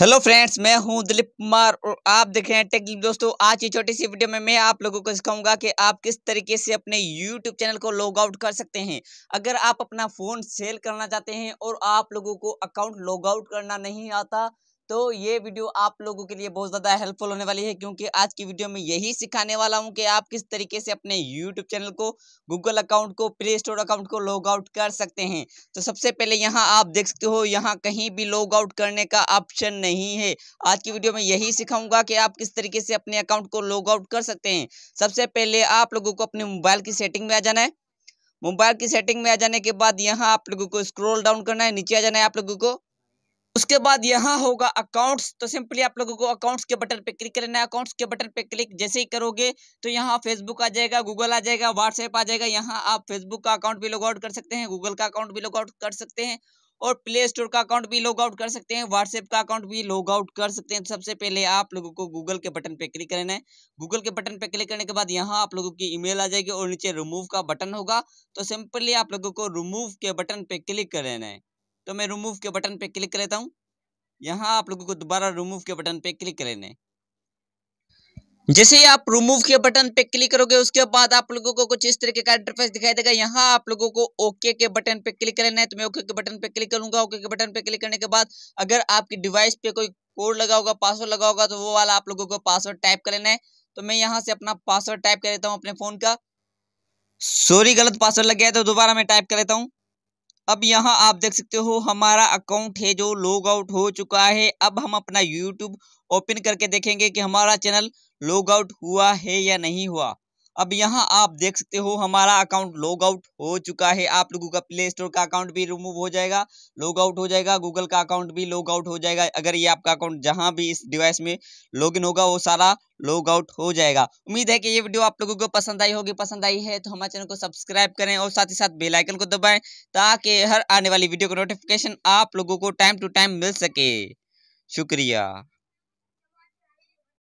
hello friends मैं हूं दिलीप कुमार और आप देख रहे हैं टेक दोस्तों आज की छोटी सी वीडियो में मैं आप लोगों को सिखाऊंगा कि आप किस तरीके से अपने यूट्यूब चैनल को लॉग आउट कर सकते हैं अगर आप अपना फ़ोन सेल करना चाहते हैं और आप लोगों को अकाउंट लॉग आउट करना नहीं आता तो ये वीडियो आप लोगों के लिए बहुत ज़्यादा हेल्पफुल होने वाली है क्योंकि आज की वीडियो में यही सिखाने वाला हूँ कि आप किस तरीके से अपने यूट्यूब चैनल को गूगल अकाउंट को प्ले स्टोर अकाउंट को लॉग आउट कर सकते हैं तो सबसे पहले यहाँ आप देख सकते हो यहाँ कहीं भी लॉग आउट करने का ऑप्शन नहीं है आज की वीडियो में यही सिखाऊंगा कि आप किस तरीके से अपने अकाउंट को लॉग आउट कर सकते हैं सबसे पहले आप लोगों को अपने मोबाइल की सेटिंग में आ जाना है मोबाइल की सेटिंग में आ जाने के बाद यहाँ आप लोगों को स्क्रॉल डाउन करना है नीचे आ जाना है आप लोगों को उसके बाद यहाँ होगा अकाउंट्स तो सिंपली आप लोगों को अकाउंट्स के बटन पे क्लिक करना है अकाउंट्स के बटन पे क्लिक जैसे ही करोगे तो यहाँ फेसबुक आ जाएगा गूगल आ जाएगा व्हाट्सएप आ जाएगा यहाँ आप फेसबुक का अकाउंट भी लॉग आउट कर सकते हैं गूगल का अकाउंट भी लॉग आउट कर सकते हैं और प्ले स्टोर का अकाउंट भी लॉग आउट कर सकते हैं व्हाट्सएप का अकाउंट भी लॉग आउट कर सकते हैं सबसे पहले आप लोगों को गूगल के बटन पे क्लिक करना है गूगल के बटन पे क्लिक करने के बाद यहाँ आप लोगों की ईमेल आ जाएगी और नीचे रिमूव का बटन होगा तो सिंपली आप लोगों को रिमूव के बटन पे क्लिक कर लेना है तो मैं रिमूव के बटन पे क्लिक कर लेता हूँ यहाँ आप लोगों को दोबारा रिमूव के बटन पे क्लिक कर लेने जैसे ही आप रिमूव के बटन पे क्लिक करोगे उसके बाद आप लोगों को कुछ इस तरीके का इंटरफेस दिखाई देगा यहाँ आप लोगों को ओके के बटन पे क्लिक करना है तो मैं ओके के बटन पे क्लिक करूंगा ओके के बटन पे क्लिक करने के बाद अगर आपकी डिवाइस पे कोई कोड लगा होगा पासवर्ड लगा होगा तो वो वाला आप लोगों को पासवर्ड टाइप कर लेना है तो मैं यहाँ से अपना पासवर्ड टाइप कर लेता हूँ अपने फोन का सॉरी गलत पासवर्ड लग गया तो दोबारा मैं टाइप कर लेता हूँ अब यहाँ आप देख सकते हो हमारा अकाउंट है जो लॉग आउट हो चुका है अब हम अपना यूट्यूब ओपन करके देखेंगे कि हमारा चैनल लॉग आउट हुआ है या नहीं हुआ अब यहाँ आप देख सकते हो हमारा अकाउंट लॉग आउट हो चुका है आप लोगों का प्ले स्टोर का अकाउंट भी रिमूव हो जाएगा लॉग आउट हो जाएगा गूगल का अकाउंट भी लॉग आउट हो जाएगा अगर ये आपका अकाउंट जहाँ भी इस डिवाइस में लॉगिन होगा वो सारा लॉग आउट हो जाएगा उम्मीद है कि ये वीडियो आप लोगों को पसंद आई होगी पसंद आई है तो हमारे चैनल को सब्सक्राइब करें और साथ ही साथ बेलाइकन को दबाएं ताकि हर आने वाली वीडियो का नोटिफिकेशन आप लोगों को टाइम टू टाइम मिल सके शुक्रिया